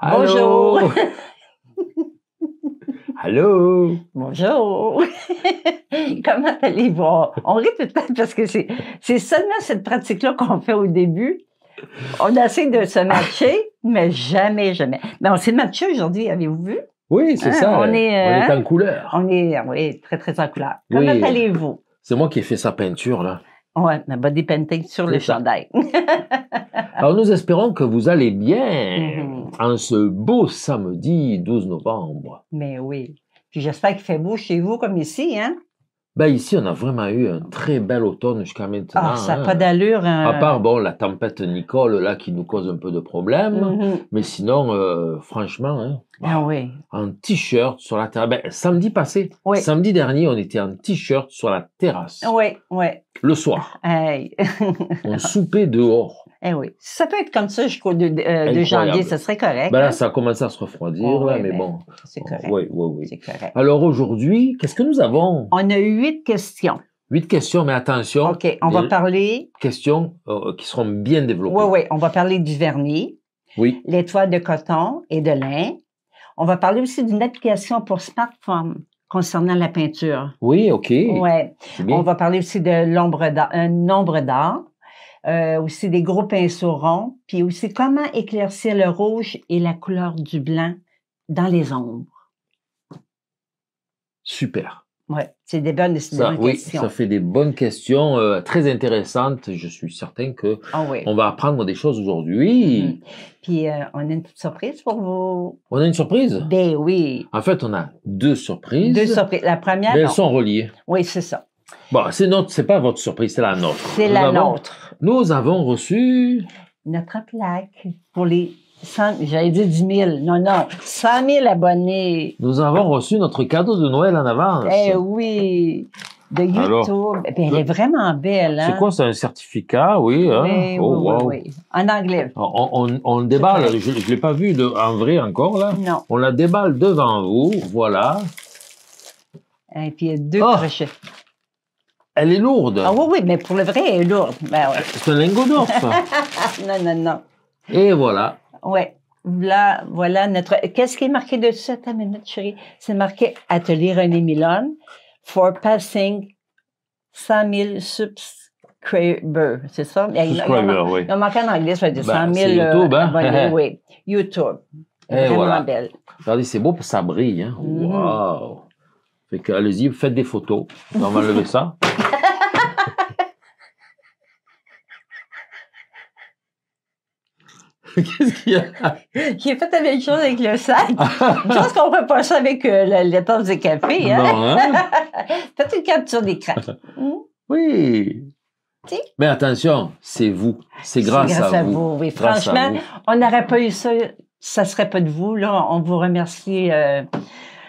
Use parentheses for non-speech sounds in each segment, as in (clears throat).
Bonjour. Allô? (laughs) Bonjour. (laughs) Comment allez-vous? On rit tout le parce que c'est, c'est seulement cette pratique-là qu'on fait au début. On essaie de se matcher, mais jamais, jamais. Mais on s'est matché aujourd'hui, avez-vous vu? Oui, c'est hein, ça. On hein? est, en couleur. On est oui, très, très en couleur. Comment allez-vous? C'est moi qui ai fait sa peinture, là. Oui, ma body painting sur le chandail. (laughs) Alors, nous espérons que vous allez bien mm-hmm. en ce beau samedi 12 novembre. Mais oui. Puis j'espère qu'il fait beau chez vous comme ici, hein? Ben ici, on a vraiment eu un très bel automne jusqu'à maintenant. Ah, ça n'a hein. pas d'allure. Hein. À part, bon, la tempête Nicole, là, qui nous cause un peu de problème. Mm-hmm. Mais sinon, euh, franchement, hein, bah, ah oui. en t-shirt sur la terrasse. Ben, samedi passé, oui. samedi dernier, on était en t-shirt sur la terrasse. Oui, oui. Le soir. Ah, on (laughs) soupait dehors. Eh oui. Ça peut être comme ça jusqu'au 2, euh, janvier, ce serait correct. Ben là, hein? ça a commencé à se refroidir, oh, là, mais ben, bon. C'est correct. Oui, oui, oui. C'est Correct. Alors aujourd'hui, qu'est-ce que nous avons? On a huit questions. Huit questions, mais attention. OK, on va parler. Questions euh, qui seront bien développées. Oui, oui. On va parler du vernis. Oui. Les de coton et de lin. On va parler aussi d'une application pour smartphone concernant la peinture. Oui, OK. Oui. On va parler aussi de l'ombre euh, nombre d'art. Euh, aussi des gros pinceaux ronds, puis aussi comment éclaircir le rouge et la couleur du blanc dans les ombres. Super. Oui, c'est des bonnes, ça, oui, Ça fait des bonnes questions euh, très intéressantes. Je suis certain que ah on va apprendre des choses aujourd'hui. Mm-hmm. Puis euh, on a une petite surprise pour vous. On a une surprise Ben oui. En fait, on a deux surprises. Deux surprises. La première. Ben, elles sont reliées. Oui, c'est ça. Bon, c'est notre, c'est pas votre surprise, c'est la nôtre. C'est la nôtre. Nous avons reçu notre plaque pour les j'allais dire 10 000. Non, non, 100 000 abonnés. Nous avons reçu notre cadeau de Noël en avance. Eh oui, de YouTube. Eh elle est vraiment belle. C'est hein? quoi, c'est un certificat, oui. Hein? Oh, oui, oui, oui en anglais. On, le déballe, je ne l'ai pas vu en vrai encore, là. Non. On la déballe devant vous, voilà. Et puis il y a deux oh! crochets. Elle est lourde. Ah oui, oui, mais pour le vrai, elle est lourde. Ben euh, c'est un lingot d'or, ça. (laughs) non, non, non. Et voilà. Oui. Là, voilà notre. Qu'est-ce qui est marqué dessus? Attends une minute, chérie. C'est marqué Atelier René Milan for passing 100 000 subscribers. C'est ça? Subscribers, oui. On marqué en anglais, ça veut dire 100 ben, 000. Euh, YouTube, hein? Abonnés, (laughs) oui. YouTube. Et Vraiment belle. Regardez, c'est beau, ça brille. Hein? Mhm. Wow! allez-y, faites des photos. (laughs) On va enlever ça. (laughs) Qu'est-ce qu'il y a? J'ai fait la même chose avec le sac. (laughs) Je pense qu'on ne pas ça avec euh, la, la tasse de café. Hein? hein? Faites une capture d'écran. Oui. Mais attention, c'est vous. C'est grâce, à, vous. franchement, on n'aurait pas eu ça. Ça ne serait pas de vous. Là. On vous remercie euh,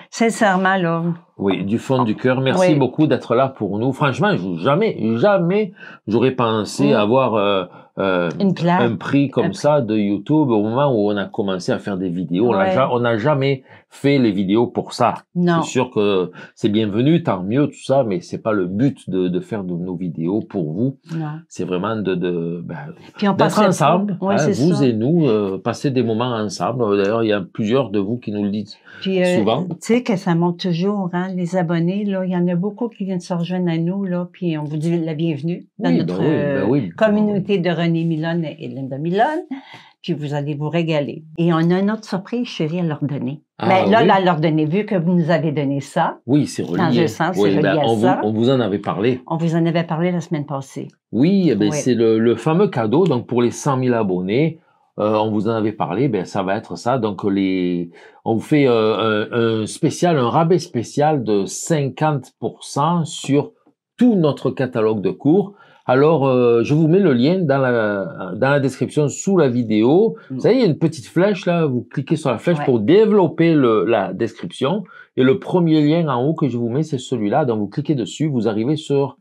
sincèrement. Oui, du fond du cœur. Merci beaucoup d'être là pour nous. Franchement, jamais, jamais j'aurais pensé mm. avoir euh, euh, un prix comme ça de YouTube au moment où on a commencé à faire des vidéos. On n'a jamais fait les vidéos pour ça. C'est sûr que c'est bienvenu, tant mieux, tout ça, mais c'est pas le but de, faire nos vidéos pour vous. C'est vraiment de, de ben, d'être ensemble, hein, vous et nous, euh, passer des moments ensemble. D'ailleurs, il y a plusieurs de vous qui nous le disent souvent. Tu sais que ça monte toujours. Hein? Hein, les abonnés, là, il y en a beaucoup qui viennent se rejoindre à nous, là, puis on vous dit la bienvenue dans notre ben ben euh, ben communauté de René Milone et Linda Milone. Puis vous allez vous régaler. Et on a une autre surprise, chérie, à leur donner. Ah là, là, leur donner, vu que vous nous avez donné ça. Oui, c'est on Vous, on vous en avait parlé. On vous en avait parlé la semaine passée. Oui, eh c'est le, le fameux cadeau, donc pour les 100 000 abonnés, euh, on vous en avait parlé, ben ça va être ça. Donc les, on vous fait euh, un, spécial, un rabais spécial de 50% sur tout notre catalogue de cours. Alors euh, je vous mets le lien dans la dans la description sous la vidéo. Mm. Vous savez, il y a une petite flèche là. Vous cliquez sur la flèche pour développer la description. Et le premier lien en haut que je vous mets, c'est celui-là. Donc vous cliquez dessus, vous arrivez sur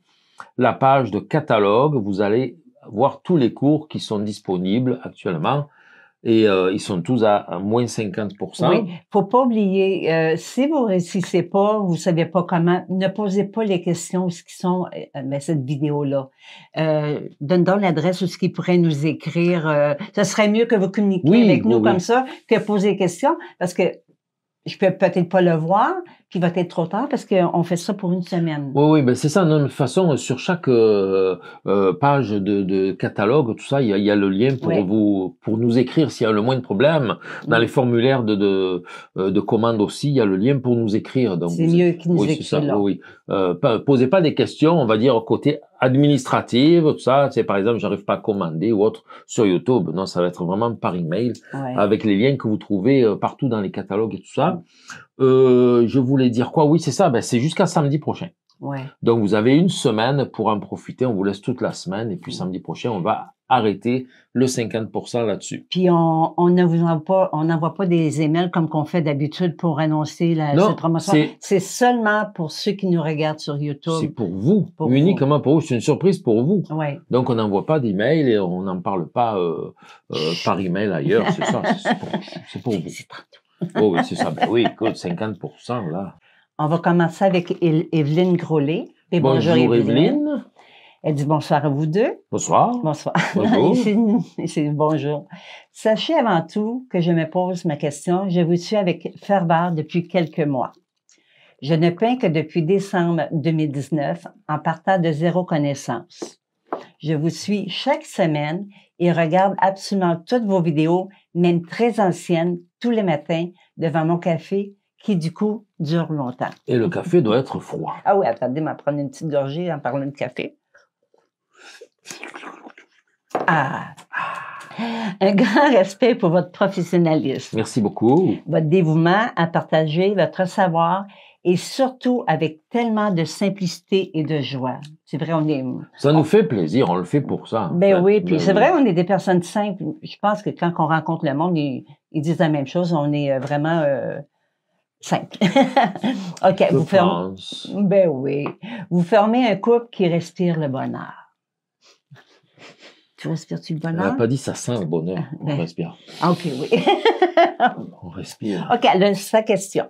la page de catalogue. Vous allez voir tous les cours qui sont disponibles actuellement. Et euh, ils sont tous à, moins 50 Oui, faut pas oublier, euh, si vous réussissez pas, vous savez pas comment, ne posez pas les questions ce qui sont mais euh, ben, cette vidéo-là. donne donc l'adresse où ce qu'ils pourraient nous écrire. ce serait mieux que vous communiquiez avec nous comme ça que poser des questions, parce que je peux peut-être pas le voir, qui va être trop tard parce qu'on fait ça pour une semaine. Oui, oui, ben c'est ça. de toute façon, sur chaque euh, euh, page de, de, catalogue, tout ça, il y a, y a le lien pour vous, pour nous écrire s'il y a le moins de problèmes. Dans les formulaires de, de, euh, de commande aussi, il y a le lien pour nous écrire. C'est mieux qu'ils nous oui, écrivent. Oui, euh, posez pas des questions, on va dire côté administrative, tout ça. C'est par exemple, j'arrive pas à commander ou autre sur YouTube. Non, ça va être vraiment par email ouais. avec les liens que vous trouvez partout dans les catalogues et tout ça. Euh, je voulais dire quoi Oui, c'est ça. Ben, c'est jusqu'à samedi prochain. Ouais. Donc vous avez une semaine pour en profiter. On vous laisse toute la semaine et puis samedi prochain, on va arrêter le 50% là-dessus. Puis on, on ne vous envoie pas, on n'envoie pas des emails comme qu'on fait d'habitude pour annoncer la cette promotion. C'est seulement pour ceux qui nous regardent sur YouTube. C'est pour vous, uniquement pour vous. C'est une surprise pour vous. Ouais. Donc on n'envoie pas d'emails et on n'en parle pas euh, euh par email ailleurs. C'est ça, c'est pour, pour vous. (laughs) Oh, oui, c'est ça. Ben oui, écoute, 50 là. On va commencer avec Evelyne Grollet. bonjour, Evelyne. Elle dit bonsoir à vous deux. Bonsoir. Bonsoir. Bonjour. (laughs) bonjour. Sachez avant tout que je me pose ma question. Je vous suis avec ferveur depuis quelques mois. Je ne peins que depuis décembre 2019 en partant de zéro connaissance. Je vous suis chaque semaine il regarde absolument toutes vos vidéos, même très anciennes, tous les matins devant mon café qui, du coup, dure longtemps. Et le café doit être froid. Ah oui, attendez, m'a prendre une petite gorgée en parlant de café. Ah! Un grand respect pour votre professionnalisme. Merci beaucoup. Votre dévouement à partager votre savoir et surtout avec tellement de simplicité et de joie. C'est vrai, on est. Ça nous fait plaisir, on le fait pour ça. Ben oui, puis ben c'est vrai, on est des personnes simples. Je pense que quand on rencontre le monde, ils, disent la même chose. On est euh, vraiment euh, simple. (laughs) ok, vous fermez. Ben oui, vous fermez un couple qui respire le bonheur. Tu respires-tu le bonheur? On n'a pas dit ça sent le bonheur. On ben. respire. Ah, OK, oui. on respire. (laughs) OK, alors, sa question.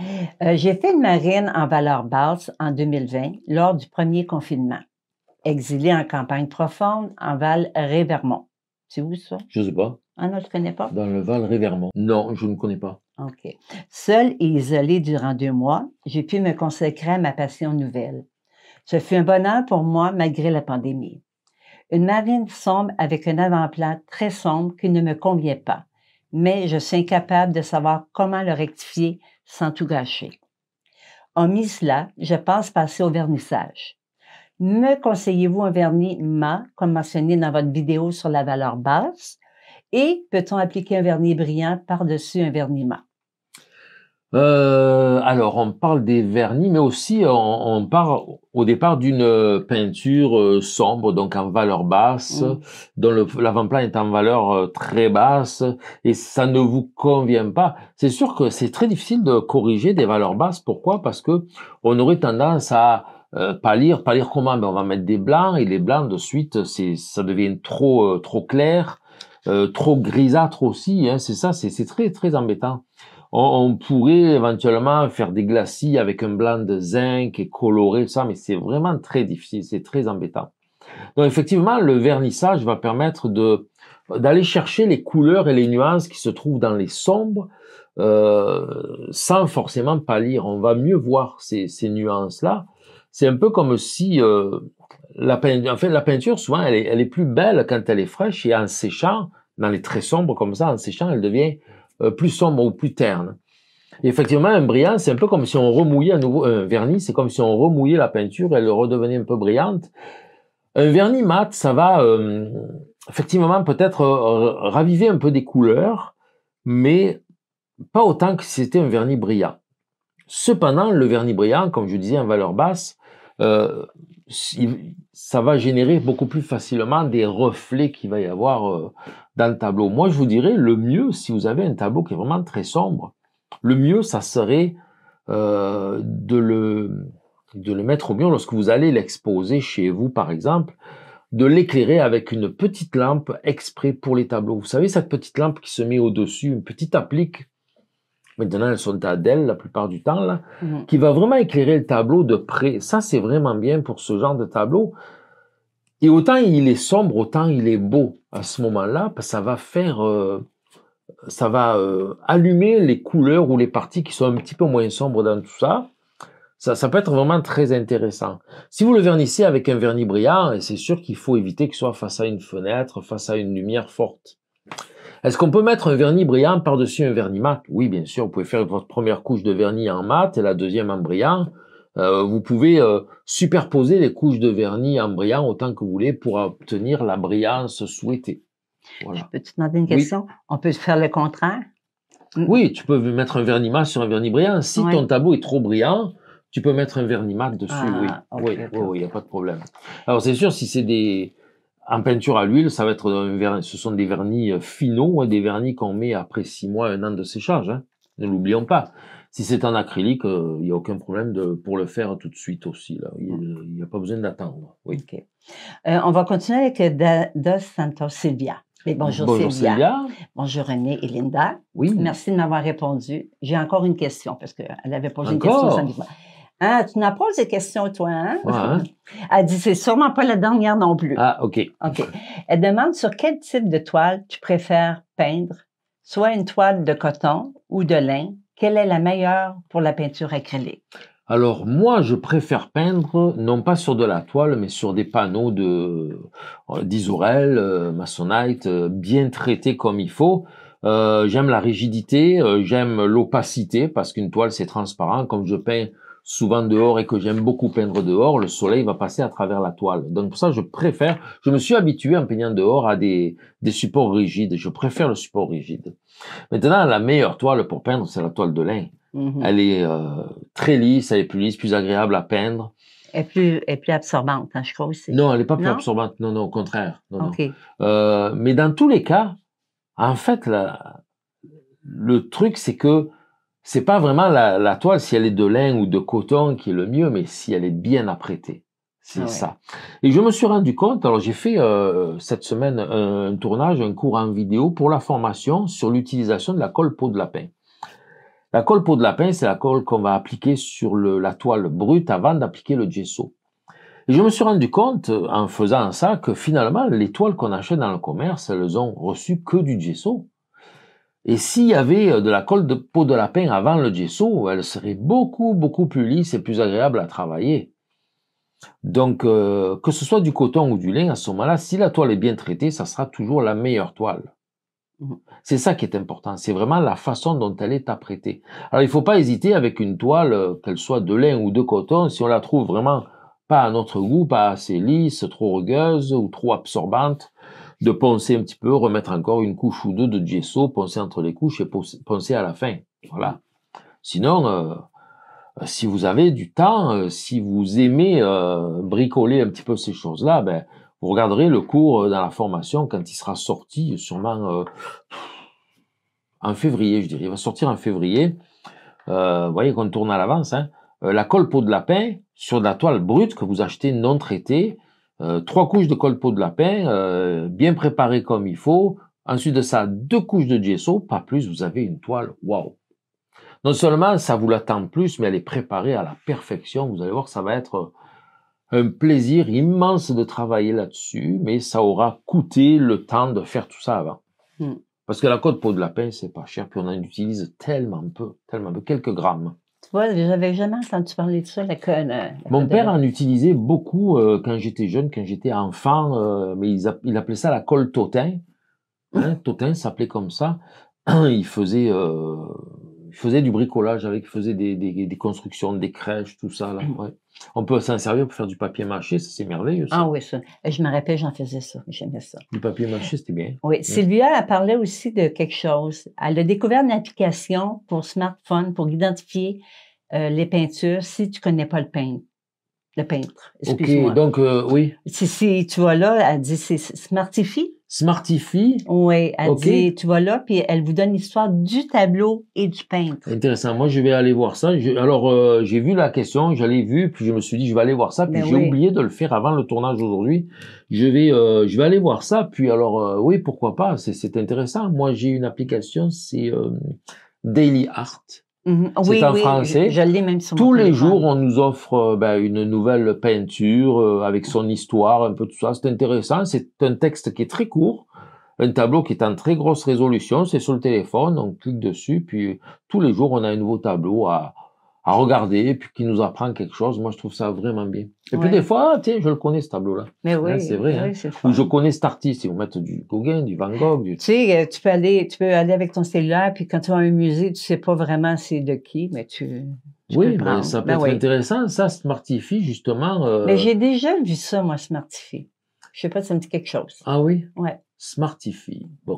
Euh, j'ai fait une marine en valeur basse en 2020 lors du premier confinement, exilé en campagne profonde en Val-Révermont. C'est où ça? Je ne sais pas. Ah non, je ne connais pas. Dans le Val-Révermont. Non, je ne connais pas. OK. Seul et isolé durant deux mois, j'ai pu me consacrer à ma passion nouvelle. Ce fut un bonheur pour moi malgré la pandémie. Une marine sombre avec un avant-plan très sombre qui ne me convient pas, mais je suis incapable de savoir comment le rectifier sans tout gâcher. mis cela, je pense passer au vernissage. Me conseillez-vous un vernis mat, comme mentionné dans votre vidéo sur la valeur basse? Et peut-on appliquer un vernis brillant par-dessus un vernis mat? Euh, alors, on parle des vernis, mais aussi euh, on, on part au départ d'une euh, peinture sombre, donc en valeur basse, mmh. dont l'avant-plan est en valeur très basse, et ça ne vous convient pas. C'est sûr que c'est très difficile de corriger des valeurs basses. Pourquoi Parce que on aurait tendance à euh, pas lire, pas lire comment, mais ben, on va mettre des blancs et les blancs de suite, ça devient trop trop clair, trop grisâtre aussi. Hein, c'est ça, c'est très très embêtant on, pourrait éventuellement faire des glacis avec un blanc de zinc et colorer ça, mais c'est vraiment très difficile, c'est très embêtant. Donc effectivement, le vernissage va permettre de d'aller chercher les couleurs et les nuances qui se trouvent dans les sombres euh, sans forcément pâlir. On va mieux voir ces, nuances-là. C'est un peu comme si euh, la, peinture, en fait, la peinture, souvent, elle est, plus belle quand elle est fraîche et en séchant, dans les très sombres comme ça, en séchant, elle devient euh, plus sombre ou plus terne. effectivement, un brillant, c'est un peu comme si on remouillait à nouveau un vernis, c'est comme si on remouillait la peinture, et elle redevenait un peu brillante. Un vernis mat, ça va euh, effectivement peut-être euh, raviver un peu des couleurs, mais pas autant que si c'était un vernis brillant. Cependant, le vernis brillant, comme je disais, en valeur basse, ça va générer beaucoup plus facilement des reflets qu'il va y avoir dans le tableau. Moi, je vous dirais, le mieux, si vous avez un tableau qui est vraiment très sombre, le mieux, ça serait euh, de, le, de le mettre au mur lorsque vous allez l'exposer chez vous, par exemple, de l'éclairer avec une petite lampe exprès pour les tableaux. Vous savez, cette petite lampe qui se met au-dessus, une petite applique Maintenant, elles sont à Dell la plupart du temps, là, mhm. qui va vraiment éclairer le tableau de près. Ça, c'est vraiment bien pour ce genre de tableau. Et autant il est sombre, autant il est beau à ce moment-là, parce ben, ça va faire, euh, ça va euh, allumer les couleurs ou les parties qui sont un petit peu moins sombres dans tout ça. Ça, ça peut être vraiment très intéressant. Si vous le vernissez avec un vernis brillant, c'est sûr qu'il faut éviter qu'il soit face à une fenêtre, face à une lumière forte. Est-ce qu'on peut mettre un vernis brillant par-dessus un vernis mat Oui, bien sûr, vous pouvez faire votre première couche de vernis en mat et la deuxième en brillant. Euh, vous pouvez euh, superposer les couches de vernis en brillant autant que vous voulez pour obtenir la brillance souhaitée. Voilà. Je peux te demander une question? On peut faire le contraire? Mm. Oui, tu peux mettre un vernis mat sur un vernis brillant. Si ton tableau est trop brillant, tu peux mettre un vernis mat dessus. oui, ah, oui, il n'y a pas de problème. Alors c'est sûr, si c'est des en peinture à l'huile, ça va être un ce sont des vernis euh, finaux, hein, des vernis qu'on met après six mois, un an de séchage. Hein. Ne l'oublions pas. Si c'est en acrylique, euh, il n'y a aucun problème pour le faire tout de suite aussi. Il n'y ah. euh, a, pas besoin d'attendre. Oui. Euh, on va continuer avec Dos Santos Silvia. Mais bonjour, bonjour Sylvia. Bonjour René et Linda. Oui. Merci de m'avoir répondu. J'ai encore une question parce qu'elle avait posé une question. Hein, tu n'as pas posé de questions, toi, hein? hein? (laughs) Elle dit, c'est sûrement pas la dernière non plus. Ah, OK. OK. Elle demande sur quel type de toile tu préfères peindre, soit une toile de coton ou de lin, quelle est la meilleure pour la peinture acrylique? Alors moi, je préfère peindre non pas sur de la toile, mais sur des panneaux de euh, d'isorel, euh, euh, bien traités comme il faut. j'aime la rigidité, j'aime l'opacité parce qu'une toile c'est transparent. Comme je peins souvent dehors et que j'aime beaucoup peindre dehors, le soleil va passer à travers la toile. Donc pour ça, je préfère, je me suis habitué en peignant dehors à des, supports rigides. Je préfère le support rigide. Maintenant, la meilleure toile pour peindre, c'est la toile de lin. Mhm. Elle est euh, très lisse, elle est plus lisse, plus agréable à peindre. Elle est plus, plus absorbante, hein, je crois aussi. Non, elle n'est pas plus absorbante. Non, non, au contraire. Euh, mais dans tous les cas, en fait, le truc, c'est que c'est pas vraiment la, toile si elle est de lin ou de coton qui est le mieux, mais si elle est bien apprêtée. C'est ah ça. Et je me suis rendu compte, alors j'ai fait euh, cette semaine un, tournage, un cours en vidéo pour la formation sur l'utilisation de la colle peau de lapin. La colle peau de lapin, c'est la colle qu'on va appliquer sur la toile brute avant d'appliquer le gesso. Et je me suis rendu compte, en faisant ça, que finalement, les toiles qu'on achète dans le commerce, elles ont reçu que du gesso. Et s'il y avait euh, de la colle de peau de lapin avant le gesso, elle serait beaucoup, beaucoup plus lisse et plus agréable à travailler. Donc, euh, que ce soit du coton ou du lin, à ce moment-là, si la toile est bien traitée, ça sera toujours la meilleure toile. Mmh. C'est ça qui est important, c'est vraiment la façon dont elle est apprêtée. Alors, il ne faut pas hésiter avec une toile, euh, qu'elle soit de lin ou de coton, si on la trouve vraiment pas à notre goût, pas assez lisse, trop rugueuse ou trop absorbante, de poncer un petit peu, remettre encore une couche ou deux de gesso, poncer entre les couches et poncer à la fin. Voilà. Sinon, euh, euh, si vous avez du temps, euh, si vous aimez bricoler un petit peu ces choses-là, ben, vous regarderez le cours dans la formation quand il sera sorti, sûrement en février, je dirais. Il va sortir en février. vous voyez qu'on tourne à l'avance. Hein. la colle peau de lapin sur de la toile brute que vous achetez non traitée, euh, trois couches de peau de lapin, euh, bien préparées comme il faut. Ensuite de ça, deux couches de gesso, pas plus, vous avez une toile, waouh Non seulement ça vous l'attend plus, mais elle est préparée à la perfection. Vous allez voir, ça va être un plaisir immense de travailler là-dessus, mais ça aura coûté le temps de faire tout ça avant. Hmm. Parce que la côte peau de lapin, c'est pas cher, puis on en utilise tellement peu, tellement peu, quelques grammes. Je j'avais jamais entendu parler de ça. La, Mon père en utilisait beaucoup euh, quand j'étais jeune, quand j'étais enfant, euh, mais il, appelait ça la colle Totin. Hein, Totin s'appelait comme ça. (clears throat) il faisait, euh, faisait du bricolage avec, il faisait des, constructions, des crèches, tout ça. (clears throat) On peut s'en servir pour faire du papier mâché, c'est merveilleux. Ah oui, eh, Je me rappelle, j'en faisais ça, j'aimais ça. Du papier mâché, c'était bien. Oui, Sylvia, elle parlait aussi de quelque chose. Elle a découvert une application pour smartphone pour identifier euh, les peintures si tu connais pas le peintre. Le peintre, excuse-moi. OK, donc, euh, oui. Si, si tu vas là, elle dit, c'est Smartify. Smartify. Oui, elle dit, tu vas là, puis elle vous donne l'histoire du tableau et du peintre. Intéressant. Moi, je vais aller voir ça. alors, euh, j'ai vu la question, j'allais l'ai vue, puis je me suis dit, je vais aller voir ça, puis ben j'ai oublié de le faire avant le tournage aujourd'hui. Je vais, je vais aller voir ça, puis alors, oui, pourquoi pas, c'est intéressant. Moi, j'ai une application, c'est Daily Art. Mhm. c'est oui, en français. même Tous les jours, on nous offre euh, ben, une nouvelle peinture euh, avec son histoire, un peu tout ça. C'est intéressant. C'est un texte qui est très court, un tableau qui est en très grosse résolution. C'est sur le téléphone, on clique dessus, puis euh, tous les jours, on a un nouveau tableau à, à regarder, puis qui nous apprend quelque chose. Moi, je trouve ça vraiment bien. Et puis des fois, tiens, je le connais ce tableau-là. Mais hein, oui, c'est vrai. Hein. Ou je connais cet artiste. Ils vous mettent du Gauguin, du Van Gogh. Du... Tu sais, euh, tu peux aller, tu peux aller avec ton cellulaire, puis quand tu vas à un musée, tu sais pas vraiment c'est de qui, mais tu. oui, mais ben, ça peut ben être intéressant. Ça, Smartify, justement. Euh, mais j'ai déjà vu ça, moi, Smartify. Je sais pas si ça me dit quelque chose. Ah oui. Ouais. Smartify. Bon.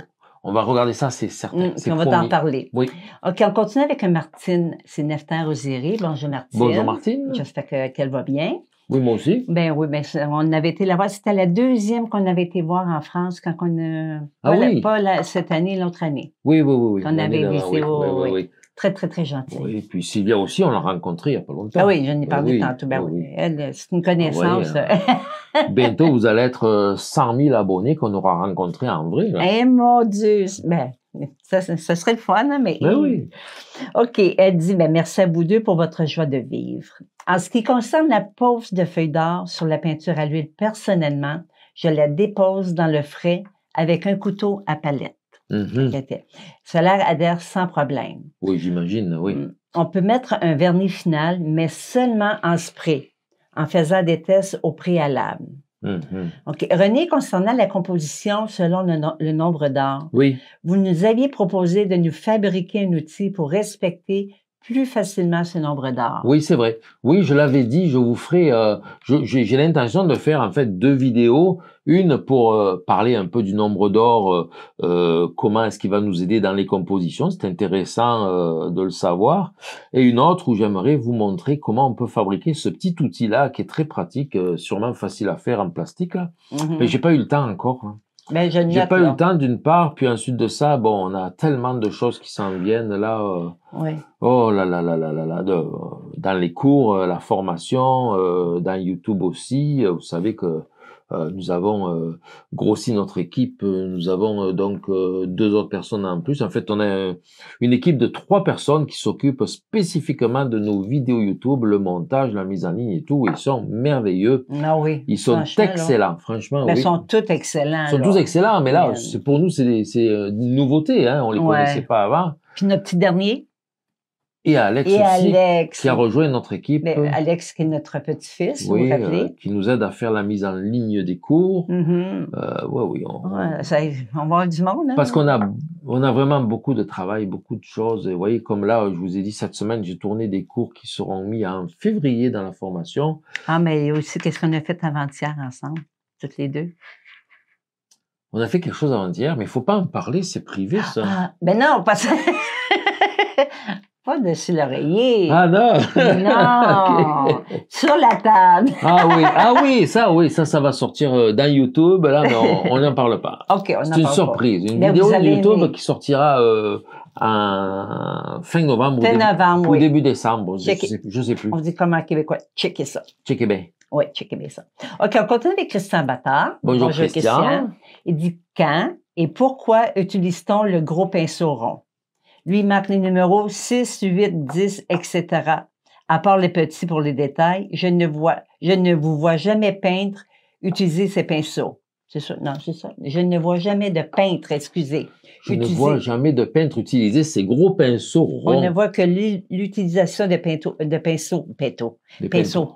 On va regarder ça, c'est certain. Mm, on va t'en parler. Oui. OK, on continue avec Martine. C'est Neftin Rosier, Bonjour Martine. Bonjour Martine. J'espère qu'elle va bien. Oui, moi aussi. Ben oui, ben, on avait été la voir. C'était la deuxième qu'on avait été voir en France quand on. ne. ah, Pas cette année, l'autre année. Oui, oui, oui. Qu'on avait visité. Oui, oui, oui très, très, très gentille. Oui, et puis Sylvia aussi, on l'a rencontrée il n'y a pas longtemps. Ah oui, je n'ai ah pas tantôt. Ben ah c'est une ah, connaissance. Hein. (laughs) bientôt, vous allez être 100 euh, 000 abonnés qu'on aura rencontrés en vrai. Eh mon Dieu! Ben, ça, serait le fun, hein, mais. Ben oui. OK. Elle dit ben, merci à vous deux pour votre joie de vivre. En ce qui concerne la pose de feuilles d'or sur la peinture à l'huile, personnellement, je la dépose dans le frais avec un couteau à palette. Cela mm-hmm. adhère sans problème. Oui, j'imagine, oui. Mm. On peut mettre un vernis final, mais seulement en spray, en faisant des tests au préalable. Mm-hmm. René, concernant la composition selon le, nombre d'or, oui. vous nous aviez proposé de nous fabriquer un outil pour respecter plus facilement ces nombres d'art. Oui, c'est vrai. Oui, je l'avais dit, je vous ferai. Euh, j'ai l'intention de faire en fait deux vidéos. Une pour euh, parler un peu du nombre d'or, euh, euh, comment est-ce qu'il va nous aider dans les compositions, c'est intéressant de le savoir. Et une autre où j'aimerais vous montrer comment on peut fabriquer ce petit outil-là qui est très pratique, sûrement facile à faire en plastique. Là. Mm-hmm. Mais j'ai pas eu le temps encore. Hein j'ai pas eu le temps d'une part, puis ensuite de ça, bon, on a tellement de choses qui s'en viennent là. Euh, oh là là là là là euh, dans les cours, euh, la formation, dans YouTube aussi, vous savez que euh, nous avons euh, grossi notre équipe. Euh, nous avons donc deux autres personnes en plus. En fait, on a une équipe de trois personnes qui s'occupent spécifiquement de nos vidéos YouTube, le montage, la mise en ligne et tout. Ils sont merveilleux. Ah ils sont excellents, franchement. Ben, ils sont tous excellents. Ils sont tous excellents, mais là, pour nous, c'est des, nouveauté. nouveautés. Hein. On les connaissait pas avant. Puis notre petit dernier. Et Alex aussi, qui a rejoint notre équipe. Alex, qui est notre petit-fils, vous vous euh, rappelez. Oui, qui nous aide à faire la mise en ligne des cours. Mm-hmm. Euh, oui, oui, on, va avoir du monde. Hein? parce qu'on a, on a vraiment beaucoup de travail, beaucoup de choses. Et vous voyez, comme là, je vous ai dit, cette semaine, j'ai tourné des cours qui seront mis en février dans la formation. Ah, mais aussi, qu'est-ce qu'on a fait avant-hier ensemble, toutes les deux? On a fait quelque chose avant-hier, mais il ne faut pas en parler, c'est privé, ça. Ah, ben non, parce que... Pas dessus l'oreiller. Ah non. Non. (laughs) Sur la table. ah oui, ah oui, ça, oui, ça, ça va sortir euh, dans YouTube. Là, mais on n'en parle pas. (laughs) Ok, on C'est une surprise, une vidéo YouTube qui sortira euh, fin novembre. ou début, décembre. Je, ne sais, plus. On dit comment en québécois checkez ça. Checkez bien. Oui, checkez bien ça. Ok, on continue avec Christian Bâtard. Bonjour, Christian. Christian. Il dit quand et pourquoi utilise-t-on le gros pinceau rond lui marque les numéros 6, 8, 10, etc. À part les petits pour les détails, je ne, vois, je ne vous vois jamais peindre utiliser ces pinceaux. C'est ça, non, c'est ça. Je ne vois jamais de peintre, excusez. Je ne vois jamais de peintre utiliser ces gros pinceaux ronds. On ne voit que l'utilisation de, de pinceaux, pinceaux.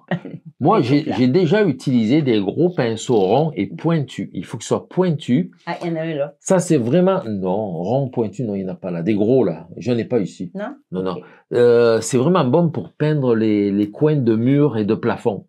Moi, j'ai déjà utilisé des gros pinceaux ronds et pointus. Il faut que ce soit pointu. Ah, il y en a là. Ça, c'est vraiment... Non, rond, pointu, non, il n'y en a pas là. Des gros, là. Je n'ai pas ici. Non? Non, non. Euh, c'est vraiment bon pour peindre les, les coins de murs et de plafonds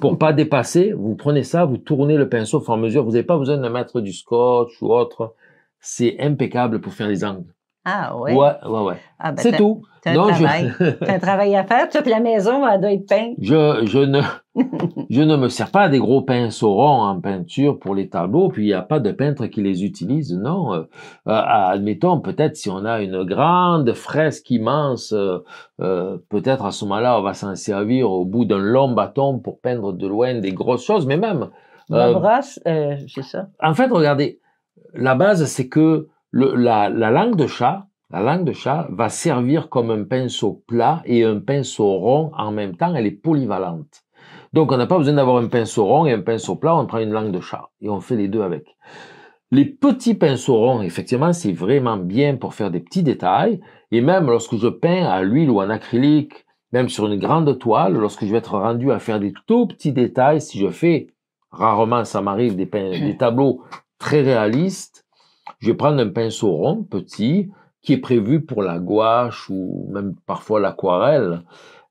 pour ne pas dépasser, vous prenez ça, vous tournez le pinceau au mesure. Vous n'avez pas besoin de mettre du scotch ou autre. C'est impeccable pour faire des angles. Ah Ouais, ouais, ouais. Ah, ben, c'est tout. t'as un, travail. (laughs) un travail à faire. Toute la maison elle doit être peinte. Je, je, ne, (laughs) je ne me sers pas des gros pinceaux ronds en peinture pour les tableaux, puis il n'y a pas de peintre qui les utilise, non. Euh, euh, admettons, peut-être si on a une grande fresque immense, euh, peut-être à ce moment-là, on va s'en servir au bout d'un long bâton pour peindre de loin des grosses choses, mais même... La brosse, c'est ça. En fait, regardez, la base, c'est que la, langue de chat, la langue de chat va servir comme un pinceau plat et un pinceau rond en même temps. Elle est polyvalente. Donc, on n'a pas besoin d'avoir un pinceau rond et un pinceau plat. On prend une langue de chat et on fait les deux avec. Les petits pinceaux ronds, effectivement, c'est vraiment bien pour faire des petits détails. Et même lorsque je peins à l'huile ou en acrylique, même sur une grande toile, lorsque je vais être rendu à faire des tout petits détails, si je fais, rarement ça m'arrive, des, des tableaux très réalistes, je vais prendre un pinceau rond, petit, qui est prévu pour la gouache ou même parfois l'aquarelle,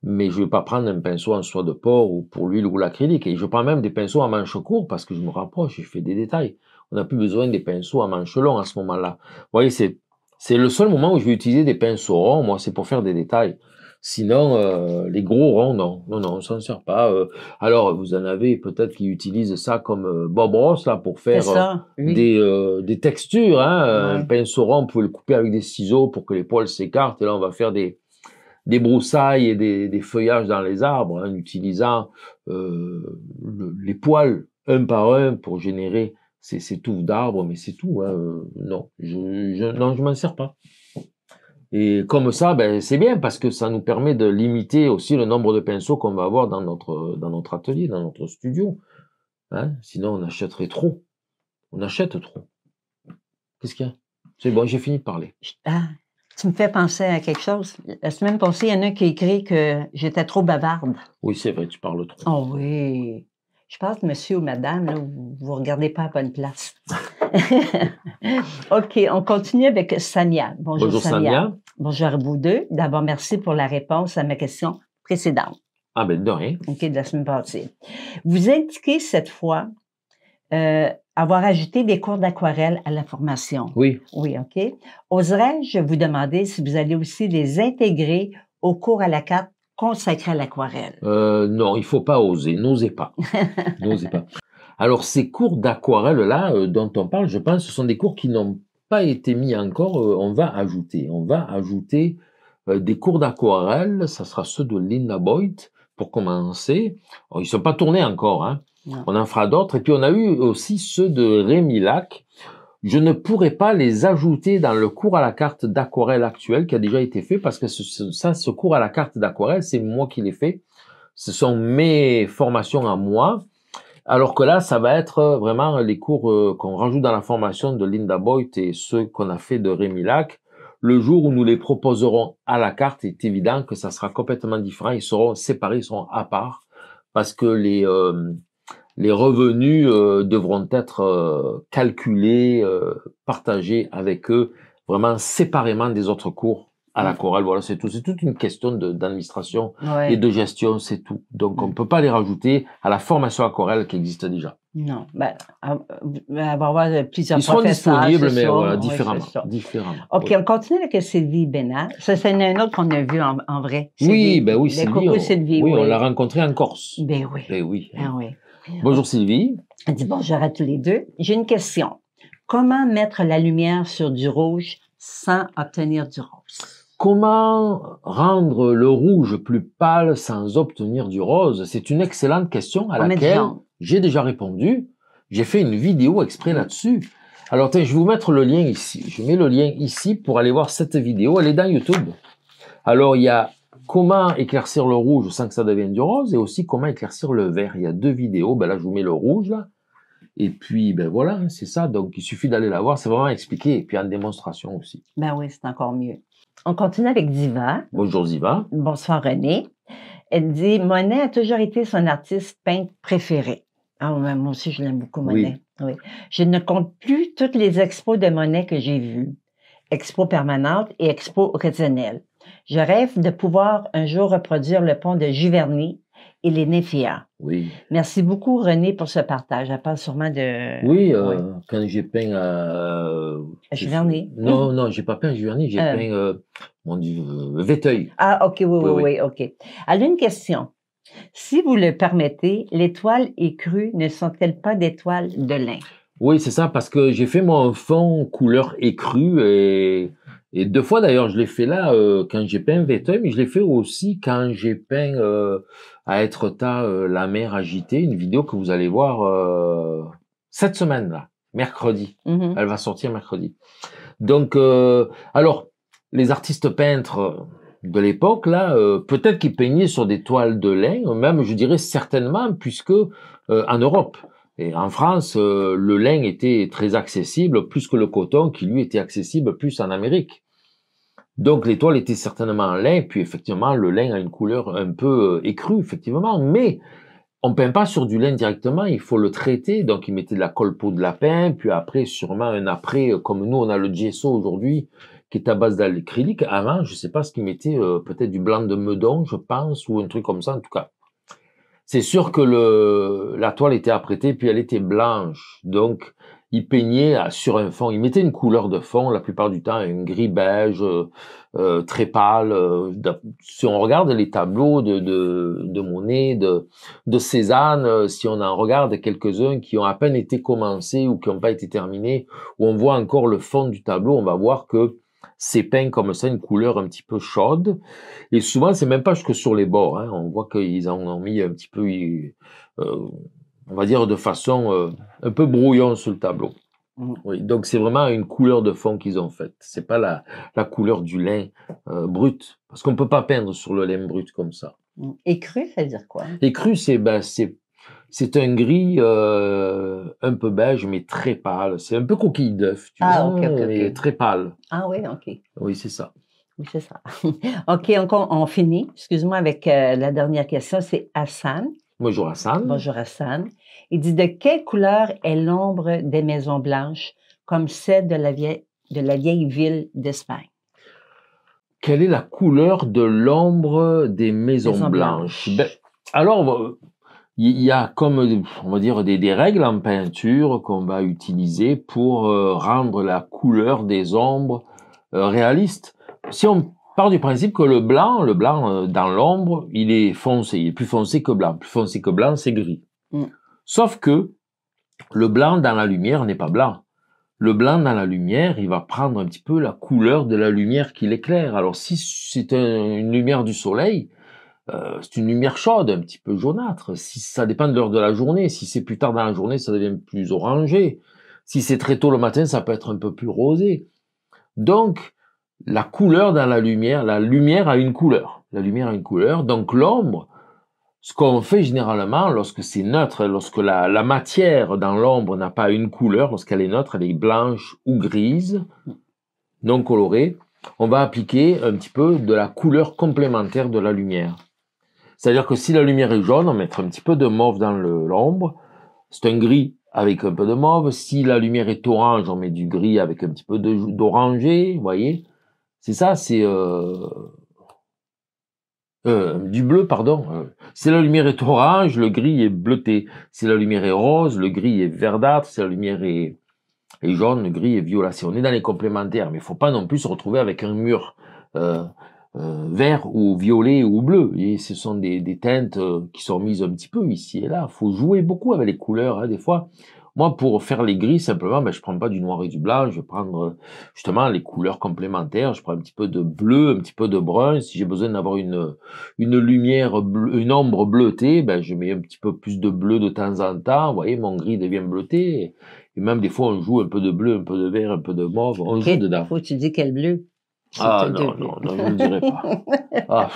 mais je ne vais pas prendre un pinceau en soie de porc ou pour l'huile ou l'acrylique. Et je prends même des pinceaux à manche court parce que je me rapproche et je fais des détails. On n'a plus besoin des pinceaux à manche long à ce moment-là. Vous voyez, c'est le seul moment où je vais utiliser des pinceaux ronds. Moi, c'est pour faire des détails. Sinon, euh, les gros ronds, non, non, non, on s'en sert pas. Euh, alors, vous en avez peut-être qui utilisent ça comme euh, Bob Ross là pour faire des, des textures. Hein, Un pinceau rond, on pouvez le couper avec des ciseaux pour que les poils s'écartent. Et là, on va faire des des broussailles et des, des feuillages dans les arbres hein, en utilisant les poils un par un pour générer ces, ces touffes d'arbres. Mais c'est tout. Hein, non, je, je, non, je m'en sers pas. Et comme ça, ben, c'est bien parce que ça nous permet de limiter aussi le nombre de pinceaux qu'on va avoir dans notre, dans notre atelier, dans notre studio. Hein. Sinon, on achèterait trop. On achète trop. Qu'est-ce qu'il y a C'est bon, j'ai fini de parler. Ah, tu me fais penser à quelque chose. La semaine passée, il y en a qui a écrit que j'étais trop bavarde. Oui, c'est vrai, tu parles trop. Oh oui je pense, monsieur ou madame, vous ne regardez pas à bonne place. (laughs) OK, on continue avec Sania. Bonjour, Bonjour Sania. Bonjour à vous deux. D'abord, merci pour la réponse à ma question précédente. Ah, ben de rien. OK, de la semaine passée. Vous indiquez cette fois euh, avoir ajouté des cours d'aquarelle à la formation. Oui. Oui, OK. Oserais-je vous demander si vous allez aussi les intégrer au cours à la carte consacré à l'aquarelle? Euh, non, il faut pas oser, n'osez pas. (laughs) Alors, ces cours d'aquarelle-là euh, dont on parle, je pense, ce sont des cours qui n'ont pas été mis encore. Euh, on va ajouter. On va ajouter des cours d'aquarelle. Ça sera ceux de Linda Boyd pour commencer. Oh, ils ne sont pas tournés encore. Hein. On en fera d'autres. Et puis, on a eu aussi ceux de Rémi Lac je ne pourrais pas les ajouter dans le cours à la carte d'aquarelle actuel qui a déjà été fait parce que ce, ça, ce cours à la carte d'aquarelle, c'est moi qui l'ai fait. Ce sont mes formations à moi. Alors que là, ça va être euh, vraiment les cours euh, qu'on rajoute dans la formation de Linda Boyd et ceux qu'on a fait de Rémi Lac. Le jour où nous les proposerons à la carte, il est évident que ça sera complètement différent. Ils seront séparés, ils seront à part parce que les, euh, les revenus euh, devront être euh, calculés, euh, partagés avec eux, vraiment séparément des autres cours à la mm. chorale. Voilà, c'est tout. C'est toute une question d'administration et de gestion, c'est tout. Donc, on ne mm. peut pas les rajouter à la formation à chorale qui existe déjà. Non, bah, ah, bah avoir plusieurs Ils seront disponibles, mais voilà, différemment, différemment. OK, on continue avec Sylvie Bénard. c'est un autre qu'on a vu en, vrai. oui, ben oui, Sylvie. On, Sylvie oui, oui, on l'a rencontrée en Corse. Ben oui. Ben oui. Ben oui. Bonjour Sylvie. bonjour à tous les deux. J'ai une question. Comment mettre la lumière sur du rouge sans obtenir du rose? Comment rendre le rouge plus pâle sans obtenir du rose? C'est une excellente question à laquelle j'ai déjà répondu. J'ai fait une vidéo exprès là-dessus. Alors, je vais vous mettre le lien ici. Je mets le lien ici pour aller voir cette vidéo. Elle est dans YouTube. Alors, il y a Comment éclaircir le rouge sans que ça devienne du rose et aussi comment éclaircir le vert. Il y a deux vidéos. Ben là, je vous mets le rouge Et puis, ben voilà, hein, c'est ça. Donc, il suffit d'aller la voir. C'est vraiment expliqué. Et puis, en démonstration aussi. Ben oui, c'est encore mieux. On continue avec Diva. Bonjour Diva. Bonsoir René. Elle dit Monet a toujours été son artiste peintre préféré. Ah, moi aussi, je l'aime beaucoup, Monet. Oui. Je ne compte plus toutes les expos de Monet que j'ai vues. Expos permanentes et expos occasionnelles. Je rêve de pouvoir un jour reproduire le pont de Juverny et les Néphéas. Oui. Merci beaucoup, René, pour ce partage. Elle parle sûrement de. Oui, euh, quand j'ai peint euh, à. Giverny. Non, (laughs) non, j'ai pas peint à j'ai euh. peint, mon Dieu, Véteuil. Ah, OK, oui, oui, oui, OK. Alors, une question. Si vous le permettez, l'étoile toiles écrues ne sont-elles pas d'étoiles de lin? Oui, c'est ça, parce que j'ai fait mon fond couleur écrue et et deux fois d'ailleurs, je l'ai fait là euh, quand j'ai peint Véteuil, mais je l'ai fait aussi quand j'ai peint euh, à être ta euh, la mer agitée, une vidéo que vous allez voir cette semaine là, mercredi. Mhm. Elle va sortir mercredi. Donc, alors les artistes peintres de l'époque là, peut-être qu'ils peignaient sur des toiles de lin, même je dirais certainement, puisque en Europe. Et en France, euh, le lin était très accessible, plus que le coton, qui lui était accessible plus en Amérique. Donc l'étoile était certainement en lin, puis effectivement le lin a une couleur un peu euh, écrue, effectivement, mais on peint pas sur du lin directement, il faut le traiter, donc il mettait de la colle peau de lapin, puis après sûrement un après, euh, comme nous on a le gesso aujourd'hui, qui est à base d'acrylique. Avant, je sais pas ce qu'il mettait. peut-être du blanc de meudon, je pense, ou un truc comme ça en tout cas c'est sûr que le, la toile était apprêtée, puis elle était blanche. Donc, il peignait ah, sur un fond, il mettait une couleur de fond la plupart du temps, un gris beige euh, euh, très pâle. Euh, si on regarde les tableaux de, de, de Monet, de, de, Cézanne, si on en regarde quelques-uns qui ont à peine été commencés ou qui n'ont pas été terminés, où on voit encore le fond du tableau, on va voir que c'est peint comme ça, une couleur un petit peu chaude. Et souvent, c'est même pas jusque sur les bords. Hein. On voit qu'ils en ont mis un petit peu, euh, on va dire, de façon euh, un peu brouillon sur le tableau. Mmh. donc c'est vraiment une couleur de fond qu'ils ont faite. C'est pas la, couleur du lin euh, brut, parce qu'on ne peut pas peindre sur le lin brut comme ça. Mmh. Et cru, ça veut dire quoi Et cru, c'est ben, c'est c'est un gris euh, un peu beige, mais très pâle. C'est un peu coquille d'œuf, tu ah, vois, mais très pâle. Ah oui, OK. Oui, c'est ça. Oui, c'est ça. (laughs) OK, on, finit, excuse-moi, avec euh, la dernière question. C'est Hassan. Bonjour Hassan. Bonjour Hassan. Il dit De quelle couleur est l'ombre des Maisons Blanches comme celle de la vieille, ville d'Espagne Quelle est la couleur de l'ombre des Maisons, Blanches, ben, Alors, on euh, Alors, il y a comme, on va dire, des, règles en peinture qu'on va utiliser pour euh, rendre la couleur des ombres euh, réaliste. Si on part du principe que le blanc, le blanc euh, dans l'ombre, il est foncé, il est plus foncé que blanc. Plus foncé que blanc, c'est gris. Mm. Sauf que le blanc dans la lumière n'est pas blanc. Le blanc dans la lumière, il va prendre un petit peu la couleur de la lumière qui l'éclaire. Alors si c'est une lumière du soleil, euh, c'est une lumière chaude, un petit peu jaunâtre. Si ça dépend de l'heure de la journée, si c'est plus tard dans la journée, ça devient plus orangé. Si c'est très tôt le matin, ça peut être un peu plus rosé. Donc, la couleur dans la lumière, la lumière a une couleur. La lumière a une couleur. Donc, l'ombre, ce qu'on fait généralement lorsque c'est neutre, lorsque la, la matière dans l'ombre n'a pas une couleur, lorsqu'elle est neutre, elle est blanche ou grise, non colorée, on va appliquer un petit peu de la couleur complémentaire de la lumière. C'est-à-dire que si la lumière est jaune, on mettra un petit peu de mauve dans l'ombre. C'est un gris avec un peu de mauve. Si la lumière est orange, on met du gris avec un petit peu d'orangé, vous voyez C'est ça, c'est... Euh, euh, du bleu, pardon. Euh. Si la lumière est orange, le gris est bleuté. Si la lumière est rose, le gris est verdâtre. Si la lumière est, jaune, le gris est violacé. On est dans les complémentaires, mais il ne faut pas non plus se retrouver avec un mur. Euh, vert ou violet ou bleu. Et ce sont des, teintes euh, qui sont mises un petit peu ici et là. faut jouer beaucoup avec les couleurs. Hein, des fois, moi, pour faire les gris, simplement, ben, je prends pas du noir et du blanc. Je vais prendre euh, justement les couleurs complémentaires. Je prends un petit peu de bleu, un petit peu de brun. Si j'ai besoin d'avoir une, une lumière, une ombre bleutée, ben, je mets un petit peu plus de bleu de temps en temps. Vous voyez, mon gris devient bleuté. Et même des fois, on joue un peu de bleu, un peu de vert, un peu de mauve. On joue dedans. Faut tu dis quel bleu ah non, je ne dirai pas. (laughs) Ah.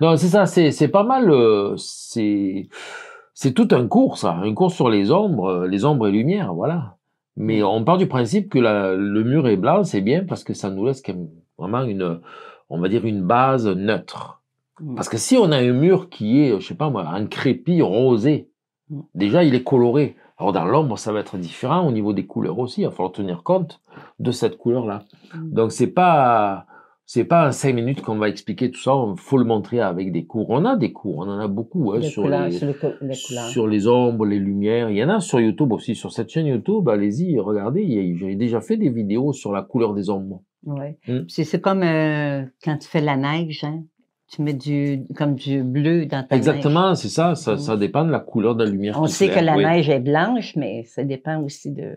Non, c'est ça, c'est pas mal. Euh, c'est tout un cours, ça. Un cours sur les ombres, euh, les ombres et lumière voilà. Mais mm. on part du principe que le mur est blanc, c'est bien parce que ça nous laisse quand vraiment une, on va dire, une base neutre. Mm. Parce que si on a un mur qui est, je sais pas moi, un crépi rosé, mm. déjà il est coloré. Alors dans l'ombre, ça va être différent au niveau des couleurs aussi. Il va falloir tenir compte de cette couleur-là. Mm. Donc c'est pas c'est pas en cinq minutes qu'on va expliquer tout ça. Il faut le montrer avec des cours. On a des cours, on en a beaucoup hein, sur, les, sur, les ombres, les lumières. Il y en a sur YouTube aussi, sur cette chaîne YouTube. Allez-y, regardez. J'ai déjà fait des vidéos sur la couleur des ombres. Ouais. Mm. C'est comme euh, quand tu fais la neige. Hein tu mets du, comme du bleu dans ta Exactement, c'est ça, ça, ça. Mm. dépend de la couleur de la lumière. On sait que la neige est blanche, mais ça dépend aussi de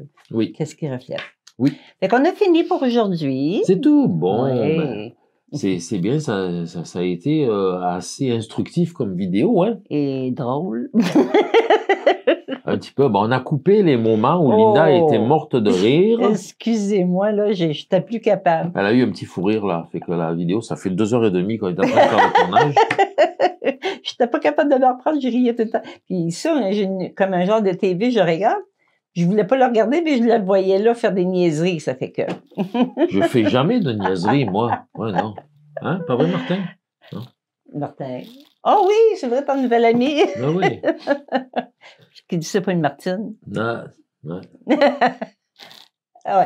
qu'est-ce qui reflète. Oui. Fait qu'on a fini pour aujourd'hui. C'est tout. Bon. Ben, c'est bien, ça, ça, a été euh, assez instructif comme vidéo, hein? Et drôle. (laughs) (laughs) un petit peu. Bon, on a coupé les moments où Linda était oh. morte de rire. (laughs) Excusez-moi, là, je n'étais plus capable. Elle a eu un petit fou rire, là. Fait que la vidéo, ça fait deux heures et demie qu'on est en train de le tournage. n'étais (laughs) pas capable de leur prendre, je riais tout le temps. Puis ça, comme un genre de TV, je regarde. Je voulais pas le regarder, mais je la voyais là faire des niaiseries, ça fait que. je fais jamais de niaiseries, moi. Ouais, non. Hein? Pas vrai, Martin? Martin oh oui, c'est vrai, ton nouvel ami. Ah oui. (laughs) Qui dit ça pour une Martine. Non, (laughs) ah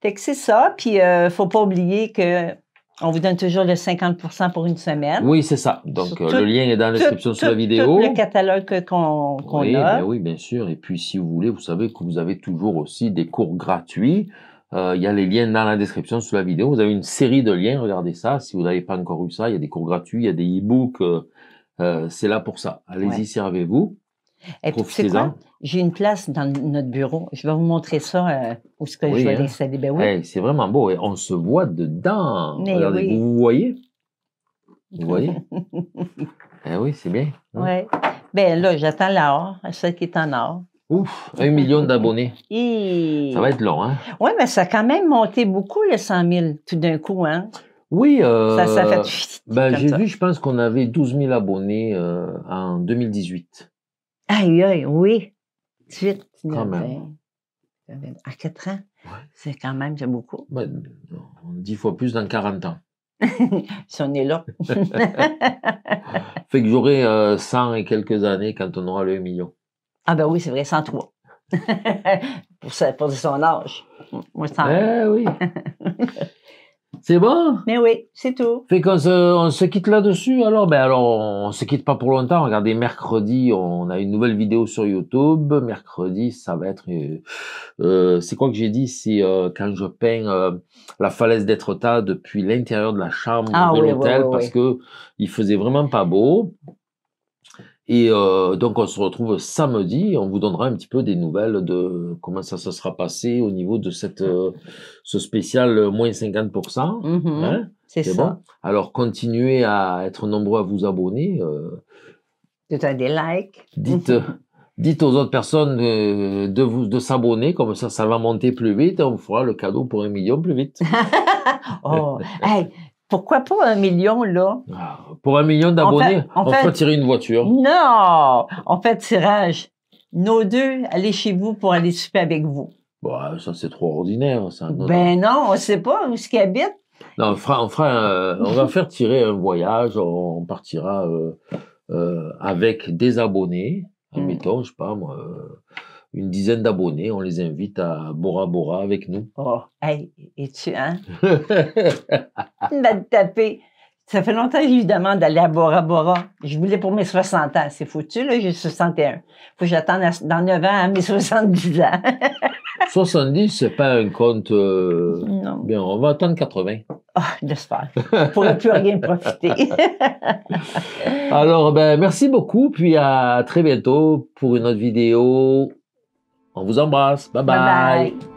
Fait que c'est ça. Puis, ne euh, faut pas oublier que on vous donne toujours le 50 pour une semaine. Oui, c'est ça. Donc, euh, le lien est dans la description sur la vidéo. Tout le catalogue qu'on oui, a. Ben oui, bien sûr. Et puis, si vous voulez, vous savez que vous avez toujours aussi des cours gratuits. Euh, il y a les liens dans la description sous la vidéo. Vous avez une série de liens, regardez ça. Si vous n'avez pas encore eu ça, il y a des cours gratuits, il y a des e-books. Euh, euh, c'est là pour ça. Allez-y, servez-vous. Et puis, J'ai une place dans notre bureau. Je vais vous montrer ça, ce que je vais hein. ben oui. c'est vraiment beau. Et on se voit dedans. Regardez, vous, voyez? Vous voyez? (laughs) Eh oui, c'est bien. Hein. Ben là, j'attends l'or, celle qui est en or. Ouf, 1 million d'abonnés. Ça va être long, hein? Oui, mais ça a quand même monté beaucoup, le 100 000, tout d'un coup, hein? Oui. Euh, ça, ça fait... Ben, j'ai vu, je pense qu'on avait 12 000 abonnés euh, en 2018. Aïe, aïe, oui. 18, quand même. Ben, à 4 ans. C'est quand même, c'est beaucoup. Ben, 10 fois plus dans 40 ans. (laughs) si on est là. (laughs) fait que j'aurai 100 euh, et quelques années quand on aura le 1 million. Ah ben oui, c'est vrai, 103. (laughs) pour, pour son âge. Moi, je ben oui. (laughs) c'est bon? Mais ben oui, c'est tout. Fait qu'on se, on se quitte là-dessus. Alors, ben alors, on se quitte pas pour longtemps. Regardez, mercredi, on a une nouvelle vidéo sur YouTube. Mercredi, ça va être. Euh, euh, c'est quoi que j'ai dit? C'est euh, quand je peins la falaise d'Étretat depuis l'intérieur de la chambre ah de l'hôtel parce que il faisait vraiment pas beau. Et euh, donc, on se retrouve samedi. On vous donnera un petit peu des nouvelles de comment ça se sera passé au niveau de cette, mmh. euh, ce spécial euh, moins 50%. Mmh hein. c'est ça. Bon Alors, continuez à être nombreux à vous abonner. Euh, Dites des likes. Dites, dites aux autres personnes de, vous de s'abonner, comme ça, ça va monter plus vite. on vous fera le cadeau pour un million plus vite. (laughs) oh, hey, pourquoi pas un million, là? Ah, pour un million d'abonnés, on, fera tirer une voiture. Non! On fait tirage. Nos deux, allez chez vous pour aller souper avec vous. Bon, bah, ça, c'est trop ordinaire. Hein, ça. Ben non, on ne sait pas où ce qui habitent. Non, on, va faire tirer un voyage. On partira euh, euh, avec des abonnés. Hmm. Admettons, je je sais pas, moi... Euh, une dizaine d'abonnés. On les invite à Bora Bora avec nous. Oh, hey, et hein? (laughs) tu, hein? m'as tapé. Ça fait longtemps, évidemment, d'aller à Bora Bora. Je voulais pour mes 60 ans. C'est foutu, là, j'ai 61. Faut que j'attende dans 9 ans à mes 70 (laughs) ans. 70, c'est pas un compte. Euh, non. Bien, on va attendre 80. Oh, ah, j'espère. On pourrais plus rien profiter. (laughs) Alors, ben, merci beaucoup. Puis à très bientôt pour une autre vidéo on vous embrasse. bye. bye.